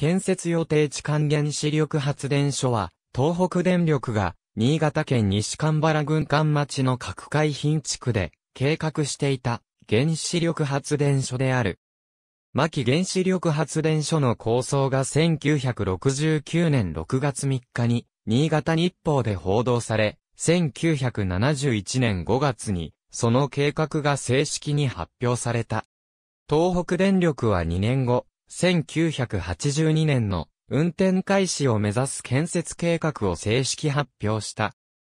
建設予定地還原子力発電所は、東北電力が、新潟県西神原郡間町の各海浜地区で、計画していた、原子力発電所である。牧原子力発電所の構想が1969年6月3日に、新潟日報で報道され、1971年5月に、その計画が正式に発表された。東北電力は2年後、1982年の運転開始を目指す建設計画を正式発表した。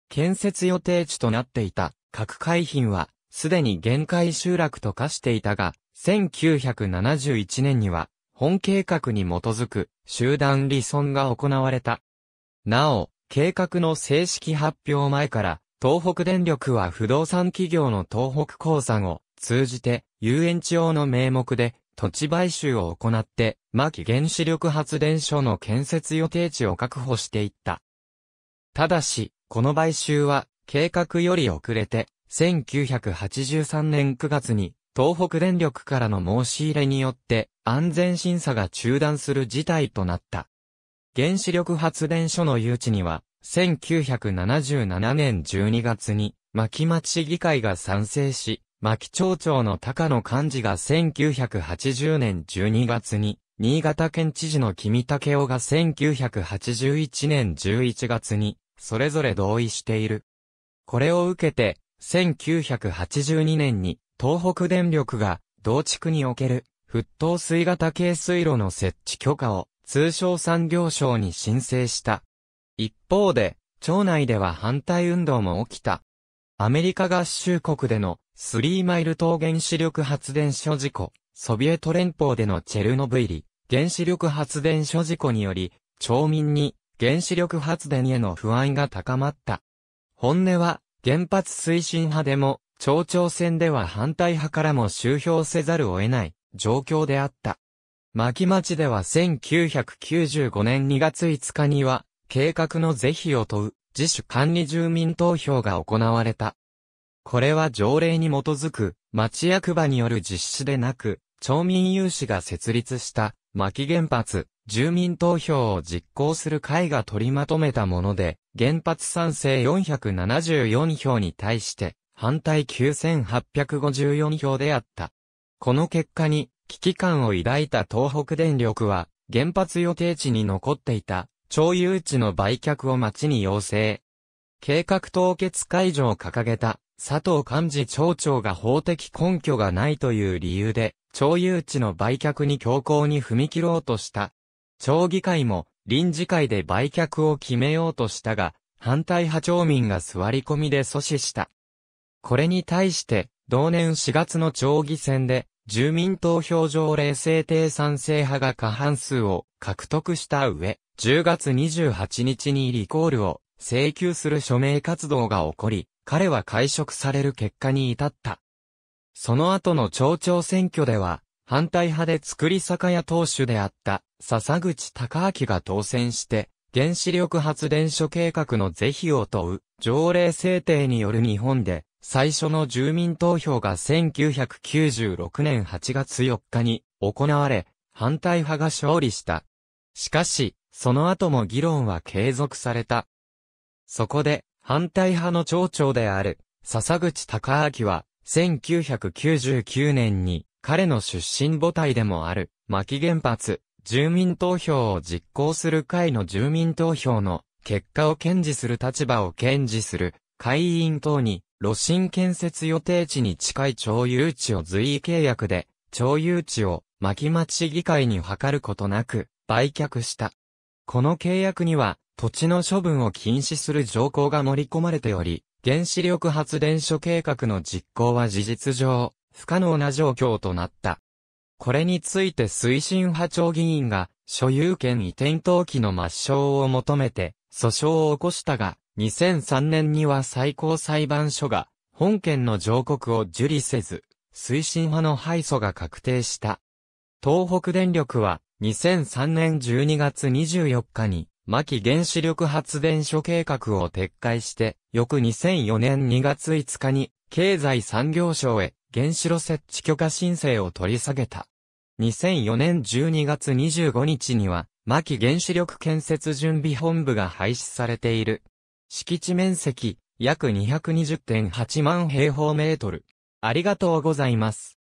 建設予定地となっていた各海浜はすでに限界集落と化していたが、1971年には本計画に基づく集団離村が行われた。なお、計画の正式発表前から東北電力は不動産企業の東北鉱山を通じて遊園地用の名目で土地買収を行って、牧原子力発電所の建設予定地を確保していった。ただし、この買収は、計画より遅れて、1983年9月に、東北電力からの申し入れによって、安全審査が中断する事態となった。原子力発電所の誘致には、1977年12月に、牧町議会が賛成し、牧町長の高野幹事が1980年12月に、新潟県知事の君竹雄が1981年11月に、それぞれ同意している。これを受けて、1982年に、東北電力が、同地区における、沸騰水型軽水路の設置許可を、通商産業省に申請した。一方で、町内では反対運動も起きた。アメリカ合衆国でのスリーマイル島原子力発電所事故、ソビエト連邦でのチェルノブイリ、原子力発電所事故により、町民に原子力発電への不安が高まった。本音は、原発推進派でも、町長選では反対派からも周票せざるを得ない状況であった。牧町では1995年2月5日には、計画の是非を問う自主管理住民投票が行われた。これは条例に基づく、町役場による実施でなく、町民有志が設立した、巻原発、住民投票を実行する会が取りまとめたもので、原発賛成474票に対して、反対9854票であった。この結果に、危機感を抱いた東北電力は、原発予定地に残っていた、町有地の売却を町に要請。計画凍結解除を掲げた、佐藤幹事町長が法的根拠がないという理由で、町有地の売却に強行に踏み切ろうとした。町議会も臨時会で売却を決めようとしたが、反対派町民が座り込みで阻止した。これに対して、同年4月の町議選で、住民投票条例制定賛成派が過半数を獲得した上、10月28日にリコールを請求する署名活動が起こり、彼は解職される結果に至った。その後の町長選挙では、反対派で作り酒屋党首であった笹口隆明が当選して、原子力発電所計画の是非を問う条例制定による日本で最初の住民投票が1996年8月4日に行われ、反対派が勝利した。しかし、その後も議論は継続された。そこで、反対派の町長である、笹口隆明は、1999年に、彼の出身母体でもある、牧原発、住民投票を実行する会の住民投票の、結果を堅持する立場を堅持する、会員等に、露心建設予定地に近い町有地を随意契約で、町有地を、牧町議会に諮ることなく、売却した。この契約には、土地の処分を禁止する条項が盛り込まれており、原子力発電所計画の実行は事実上、不可能な状況となった。これについて推進派長議員が、所有権移転登記の抹消を求めて、訴訟を起こしたが、2003年には最高裁判所が、本件の上告を受理せず、推進派の敗訴が確定した。東北電力は、2003年12月24日に、牧原子力発電所計画を撤回して、翌2004年2月5日に、経済産業省へ原子炉設置許可申請を取り下げた。2004年12月25日には、牧原子力建設準備本部が廃止されている。敷地面積、約220.8万平方メートル。ありがとうございます。